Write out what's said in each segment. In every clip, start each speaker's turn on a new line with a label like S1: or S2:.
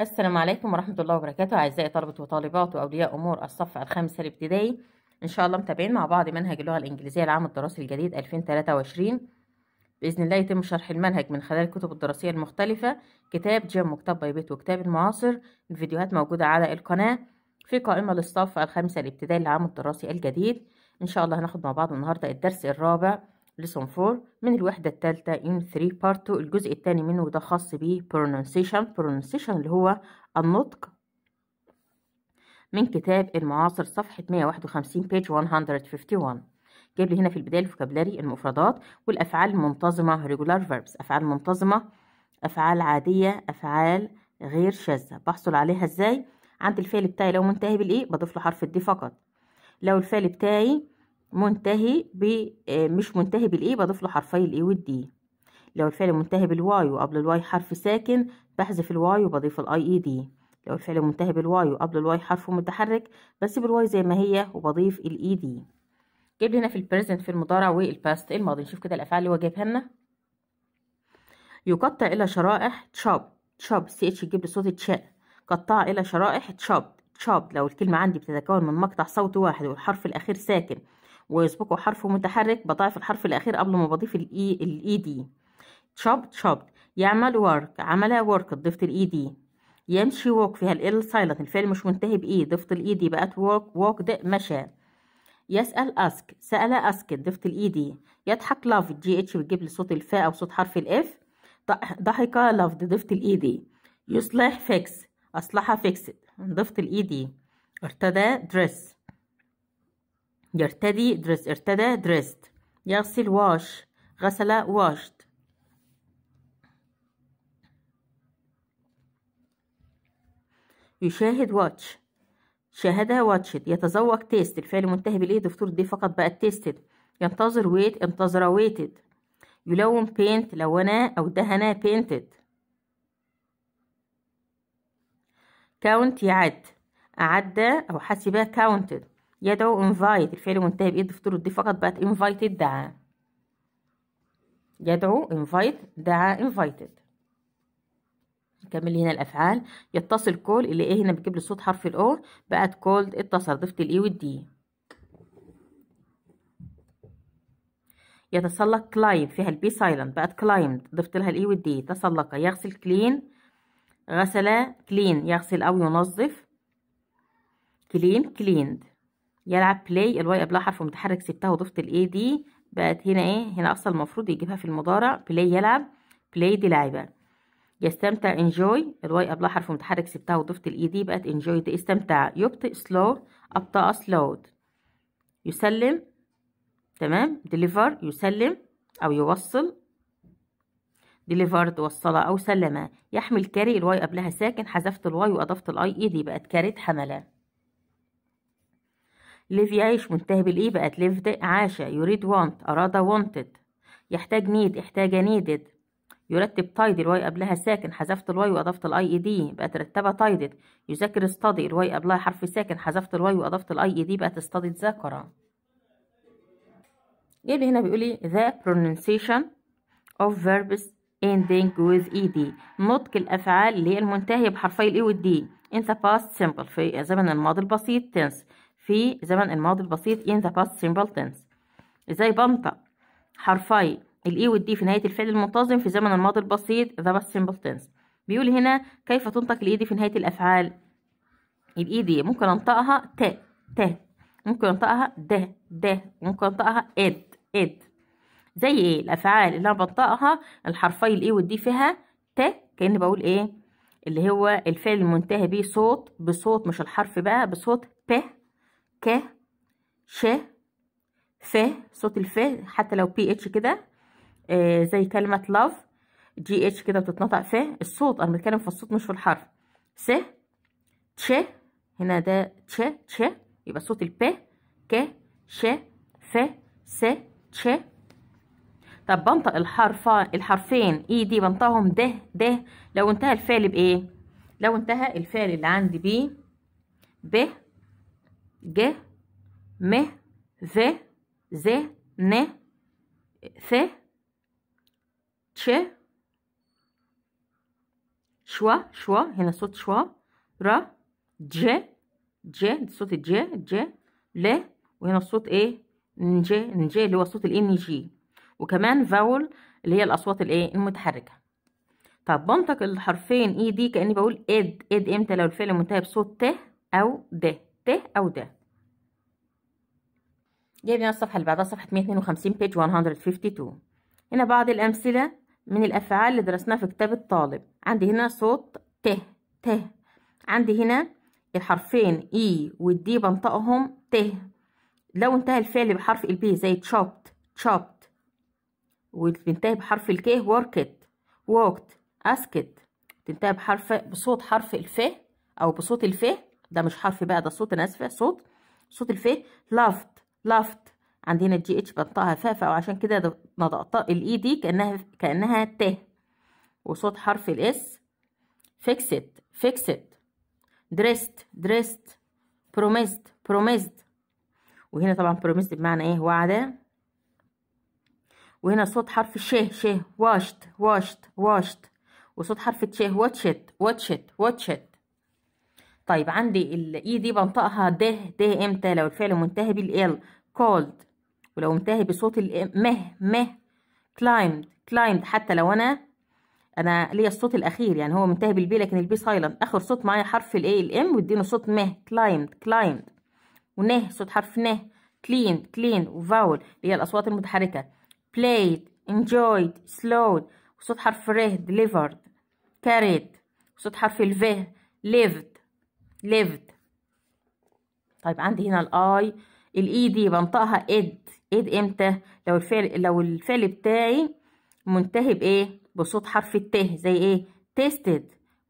S1: السلام عليكم ورحمة الله وبركاته أعزائي طلبة وطالبات وأولياء أمور الصف الخامس الابتدائي إن شاء الله متابعين مع بعض منهج اللغة الإنجليزية العام الدراسي الجديد 2023 بإذن الله يتم شرح المنهج من خلال الكتب الدراسية المختلفة كتاب جيم وكتاب بيت وكتاب المعاصر الفيديوهات موجودة على القناة في قائمة للصف الخامس الابتدائي العام الدراسي الجديد إن شاء الله هناخد مع بعض النهاردة الدرس الرابع لسون 4 من الوحدة الثالثة ان 3 بارت 2 الجزء الثاني منه وده خاص بيه pronunciation pronunciation اللي هو النطق من كتاب المعاصر صفحة 151 page 151 جايب لي هنا في البداية الفوكابلاري المفردات والأفعال المنتظمة regular verbs أفعال منتظمة أفعال عادية أفعال غير شاذة بحصل عليها إزاي عند الفعل بتاعي لو منتهي بالإيه بضيف له حرف الدي فقط لو الفعل بتاعي منتهي ب آه، مش منتهي بالاي بضيف له حرفي الاي والدي لو الفعل منتهي بالواي وقبل الواي حرف ساكن بحذف الواي وبضيف الاي اي دي e لو الفعل منتهي بالواي وقبل الواي حرف متحرك بسيب الواي زي ما هي وبضيف الاي دي e جيب لنا في البريزنت في المضارع والباست إيه الماضي نشوف كده الافعال اللي هو جايبها لنا يقطع الى شرائح تشوب تشوب سي اتش تجيب صوت تشاء قطع الى شرائح تشوب تشوب لو الكلمه عندي بتتكون من مقطع صوت واحد والحرف الاخير ساكن ويسبقه حرف متحرك بضاعف الحرف الأخير قبل ما بضيف الإي e، الإي دي e شوب شوب يعمل ورك عمل ورك ضفت الإي دي e يمشي ووك فيها ال سايلنت الفعل مش منتهي بإي ضفت الإي دي بقت ووك ووك ده مشى يسأل أسك سأل أسك ضفت الإي دي يضحك لاف جي اتش بتجيب لي صوت الفاء أو صوت حرف الإف ضحك لاف ضفت الاي دي يصلح فيكس أصلحها فيكس ضفت الاي دي ارتدى دريس يرتدي درس ارتدى درست يغسل واش غسل واشت يشاهد واتش شاهد واتشت يتذوق تيست الفعل منتهي بالايه دكتور دي فقط بقت تيستد ينتظر ويت انتظر ويتد يلون بينت لونا او دهنا بينتد كاونت يعد أعد أو حسب كاونتد يدعو انفايت الفعل منتهي بإيه ضفت له دي فقط بقت انفايتد دعا يدعو انفايت دعا انفايتد نكمل هنا الافعال يتصل كول اللي ايه هنا بتجيب لي صوت حرف الاو بقت كولد اتصل ضفت الاي e والدي يتسلق كلايم فيها البي سايلنت بقت كلايم ضفت لها الاي e والدي تسلق يغسل كلين غسل كلين يغسل او ينظف كلين كليند يلعب بلاي الواي قبلها حرف متحرك سبتها وضفت الاي دي بقت هنا ايه هنا اصلا المفروض يجيبها في المضارع بلاي يلعب بلاي دي لعبه يستمتع انجوي الواي قبلها حرف متحرك سبتها وضفت الاي دي e بقت انجوي دي استمتع يبطئ سلو ابطا سلود يسلم تمام ديليفر يسلم او يوصل ديليفرد وصلها او سلمها يحمل كاري الواي قبلها ساكن حذفت الواي واضفت الاي اي دي e بقت كاريت حمله ليف يعيش منتهي بالاي بقت ليف عاش يريد وانت أراد وانتد يحتاج نيد احتاج نيدد يرتب تايد الواي قبلها ساكن حذفت الواي وأضفت الاي اي دي e بقت رتبة تايدد يذاكر استادي الواي قبلها حرف ساكن حذفت الواي وأضفت الاي اي دي e بقت study ذاكرة إيه اللي هنا بيقولي إيه؟ the pronunciation of verbs ending with ed نطق الافعال اللي هي المنتهيه بحرفي الاي والدي e in the past simple في الزمن الماضي البسيط tense في زمن الماضي البسيط in the past simple tense ازاي بنطق حرفي الاي e والدي في نهاية الفعل المنتظم في زمن الماضي البسيط the past simple tense بيقول هنا كيف تنطق الاي دي e في نهاية الافعال الاي دي e ممكن انطقها ت ت ممكن انطقها د د ممكن انطقها اد اد زي ايه الافعال اللي انا بنطقها الحرفي الاي والدي فيها ت كاني بقول ايه اللي هو الفعل المنتهي بيه صوت بصوت مش الحرف بقى بصوت ب ك ش ف صوت الف حتى لو بي اتش كده آه زي كلمة لاف جي اتش كده بتتنطق ف الصوت انا بتكلم في الصوت مش في الحرف س تش هنا ده تش تش يبقى صوت الب ك ش ف س تش طب بنطق الحرف الحرفين اي e، دي بنطقهم ده ده لو انتهى الفعل بايه لو انتهى الفعل اللي عندي بيه ب ج م ذ ز ن ث ش شوا شوا هنا صوت شوا را ج ج صوت ج ج ل وهنا الصوت ايه نج نج اللي هو صوت الان جي وكمان فاول اللي هي الاصوات الايه المتحركه طب بنطق الحرفين اي دي كاني بقول اد اد امتى لو الفعل منتهي بصوت ت او د ت او د جايبين الصفحة اللي بعدها صفحة 152 بيج 152 هنا بعض الأمثلة من الأفعال اللي درسناها في كتاب الطالب عندي هنا صوت ت ت عندي هنا الحرفين اي e والدي بنطقهم ت لو انتهى الفعل بحرف البي زي chopped chopped وبينتهي بحرف الكي worked walked asked تنتهي بحرف بصوت حرف الف او بصوت الف ده مش حرف بقى ده صوت انا اسفه صوت صوت الف loved لافت عندنا الجي اتش بنطقها فا وعشان كده نطقت الاي دي e كانها كانها ت وصوت حرف الاس فيكسد فيكسد دريست دريست بروميست بروميست وهنا طبعا بروميست بمعنى ايه وعده وهنا صوت حرف ش ش واشت واشت واشت وصوت حرف تش واتشت واتشت واتشت طيب عندي الاي دي e بنطقها ده ده امتى لو الفعل منتهي بالال called ولو انتهي بصوت إيه، مه مه climbed climbed حتى لو انا انا ليا الصوت الاخير يعني هو منتهي بالبي لكن البي سايلنت اخر صوت معايا حرف الاي الام واديله صوت مه climbed climbed ونه صوت حرف نه clean clean وفاول اللي هي الاصوات المتحركه played enjoyed slowed وصوت حرف ره delivered carried وصوت حرف ال lived lived طيب عندي هنا الاي الاي دي بنطقها اد اد امتى لو الفعل لو الفعل بتاعي منتهي بايه بصوت حرف الت زي ايه tested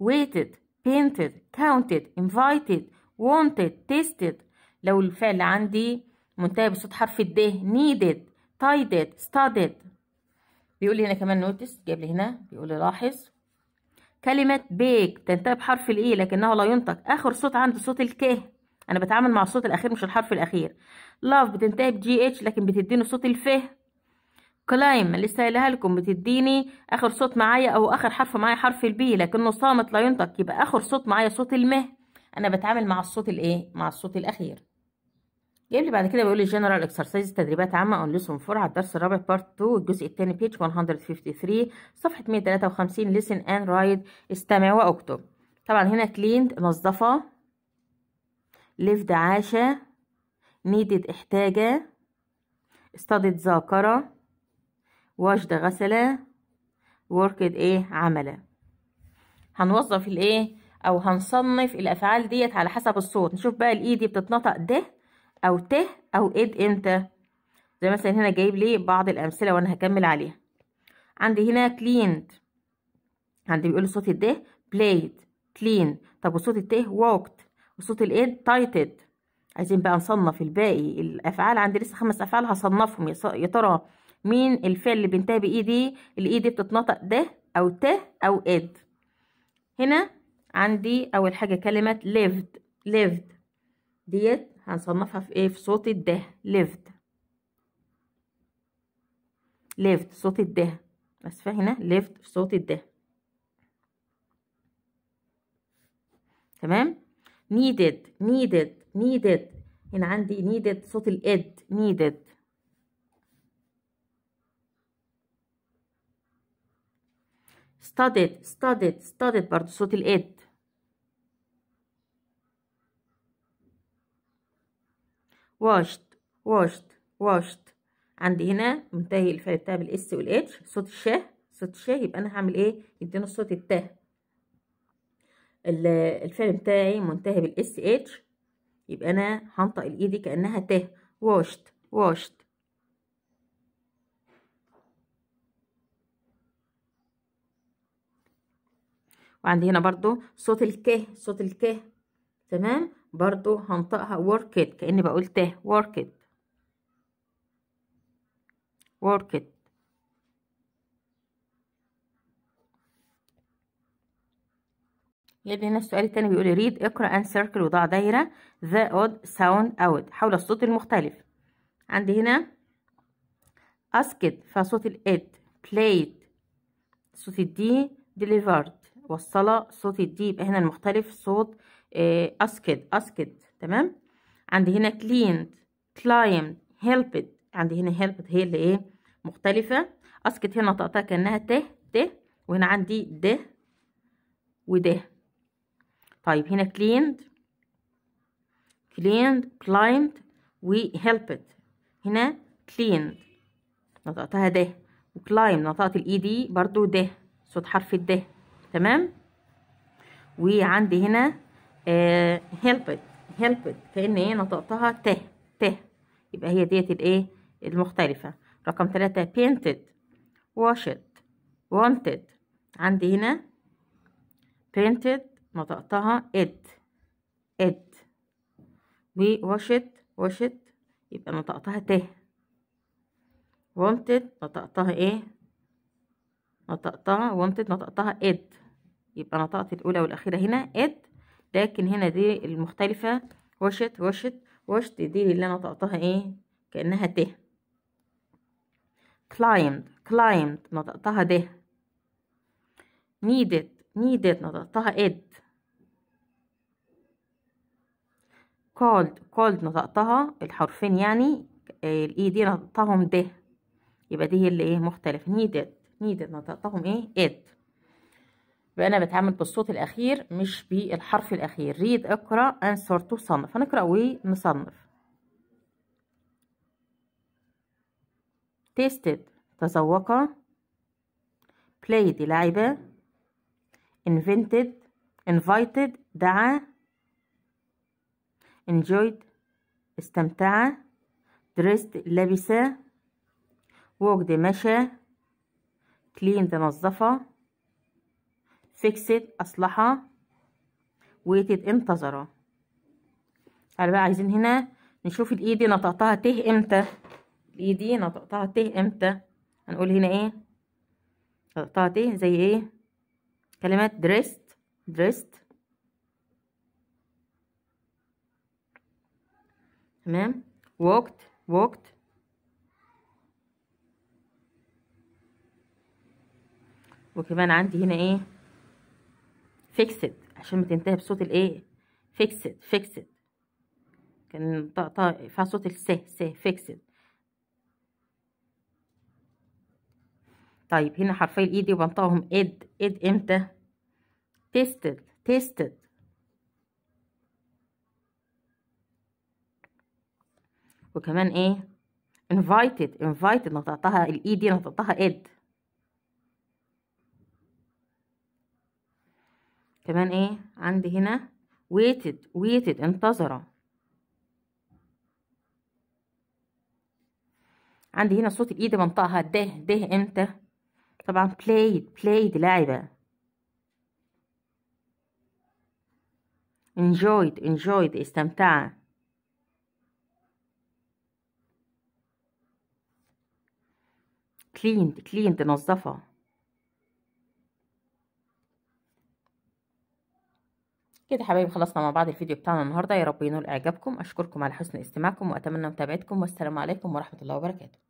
S1: waited painted counted invited wanted tested لو الفعل عندي منتهي بصوت حرف الد needed tied studied بيقول لي هنا كمان نوتس جاب لي هنا بيقول لي لاحظ كلمة بيك تنتهي بحرف الاي e لكنه لا ينطق اخر صوت عند صوت الكه انا بتعامل مع الصوت الاخير مش الحرف الاخير لاف بتنتهي بجي اتش لكن بتديني صوت الف كلايم لسه قايلها لكم بتديني اخر صوت معايا او اخر حرف معايا حرف البي لكنه صامت لا ينطق يبقى اخر صوت معايا صوت المه انا بتعامل مع الصوت الايه مع الصوت الاخير جايب لي بعد كده بيقول لي جنرال اكسرسايز تدريبات عامه اون ليسون 4 على الدرس الرابع بارت 2 الجزء الثاني بيج 153 صفحه 153 ليسن اند رايد استمع واكتب طبعا هنا كليند نظفه لفد عاشا نيدت احتاجة studied ذاكرة واجد غسلة وركد ايه عملة هنوظف الايه او هنصنف الافعال ديت على حسب الصوت نشوف بقى الاي دي بتتنطق ده او ت او اد امتى زي مثلا هنا جايب لي بعض الامثله وانا هكمل عليها عندي هنا كليند عندي بيقول صوت الده بلايد كلين طب وصوت الت ووكت إيه، بصوت الايد تايتد عايزين بقى نصنف الباقي الافعال عندي لسه خمس افعال هصنفهم يا ترى مين الفعل اللي بينتهي بايه دي الايه دي بتتنطق ده او ت او اد هنا عندي اول حاجه كلمه lived lived ديت هنصنفها في ايه في صوت الده lived lived صوت الده اسفه هنا lived في صوت الده تمام needed needed needed هنا عندي needed صوت الاد needed studied studied studied برضو صوت الاد washed washed washed عندي هنا منتهي الفعل بتاع بالاس والاتش صوت الشاه صوت الشاه يبقى انا هعمل ايه يدينا صوت التاه الفعل بتاعي منتهي بالاس اتش يبقى انا هنطق الاي دي كانها ت واشت واشت وعندي هنا برضو صوت الك صوت الك تمام برضو هنطقها وركت كأني بقول ت وركت وركت يبقى هنا السؤال التاني بيقول ريد اقرا ان سيركل وضع دايره ذا اود ساوند اود حول الصوت المختلف عندي هنا اسكت فصوت الاد بلايت صوت الدي ديليفرد وصله صوت الدي يبقى هنا المختلف صوت اسكت آه، اسكت تمام عندي هنا كليند كلايم هيلبد عندي هنا هيلبد هي اللي ايه مختلفه اسكت هنا نطقتها كانها ت ت وهنا عندي د وده طيب هنا cleaned cleaned climbed وhelped هنا cleaned نطقتها ده وكلايم نطقت الاي دي e برضو ده صوت حرف الده تمام وعندي هنا آه helped helped كأن ايه نطقتها ت ت يبقى هي ديت الايه المختلفة رقم ثلاثة painted washed wanted عندي هنا painted نطقتها اد اد ووشت وشت يبقى نطقتها ت wanted نطقتها ايه نطقتها wanted نطقتها اد يبقى نطقت الاولى والاخيره هنا اد لكن هنا دي المختلفه وشت وشت وشت دي اللي انا نطقتها ايه كانها ت climbed climbed نطقتها د needed needed نطقتها اد called called نطقتها الحرفين يعني آه، الاي دي نطقتهم ده يبقى دي اللي ايه مختلف needed needed نطقتهم ايه it يبقى انا بتعامل بالصوت الاخير مش بالحرف الاخير read اقرا answer to صنف هنقرا ونصنف tasted تذوق played لعبه invented invited دعا enjoyed استمتع dressed لبس walked مشى cleaned نظف fixed اصلحه waited انتظر على بقى عايزين هنا نشوف الاي دي نطقتها ت امتى الاي دي نطقتها ت امتى هنقول هنا ايه نطقتها ت زي ايه كلمات درست درست تمام walked walked وكمان عندي هنا ايه fixed عشان ما تنتهي بصوت الايه fixed fixed كان طقطقة فيها صوت الس س fixed طيب هنا حرفي الايدي وبنطقهم اد اد امتى تيستد تيستد وكمان ايه invited invited نطقتها الاي دي e نطقتها اد كمان ايه عندي هنا waited waited انتظر عندي هنا صوت الايد e منطقها ده ده امتى طبعا played played لعبه enjoyed enjoyed استمتع كلين كلين تنظفها كده حبايبي خلصنا مع بعض الفيديو بتاعنا النهارده يا رب ينول اعجابكم اشكركم على حسن استماعكم واتمنى متابعتكم والسلام عليكم ورحمه الله وبركاته